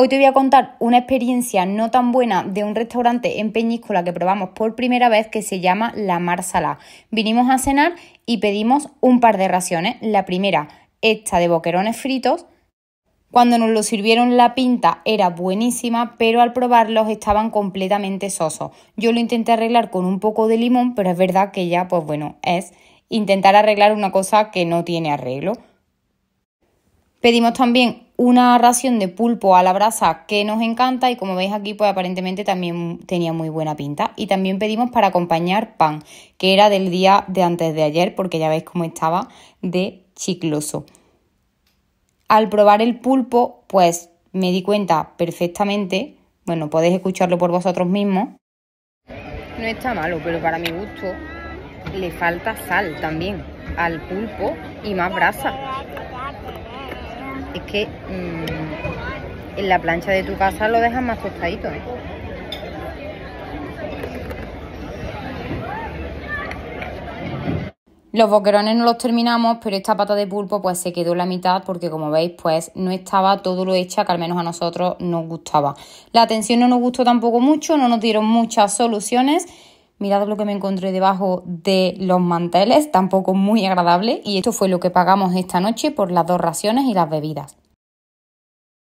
Hoy te voy a contar una experiencia no tan buena de un restaurante en Peñíscola que probamos por primera vez que se llama La Marsala. Vinimos a cenar y pedimos un par de raciones. La primera, esta de boquerones fritos. Cuando nos lo sirvieron la pinta era buenísima, pero al probarlos estaban completamente sosos. Yo lo intenté arreglar con un poco de limón, pero es verdad que ya, pues bueno, es intentar arreglar una cosa que no tiene arreglo. Pedimos también una ración de pulpo a la brasa que nos encanta y como veis aquí pues aparentemente también tenía muy buena pinta y también pedimos para acompañar pan que era del día de antes de ayer porque ya veis cómo estaba de chicloso. Al probar el pulpo pues me di cuenta perfectamente, bueno podéis escucharlo por vosotros mismos. No está malo pero para mi gusto le falta sal también al pulpo y más brasa es que mm, en la plancha de tu casa lo dejan más costadito Los boquerones no los terminamos, pero esta pata de pulpo pues se quedó la mitad porque como veis pues no estaba todo lo hecha que al menos a nosotros nos gustaba. La atención no nos gustó tampoco mucho, no nos dieron muchas soluciones Mirad lo que me encontré debajo de los manteles, tampoco muy agradable. Y esto fue lo que pagamos esta noche por las dos raciones y las bebidas.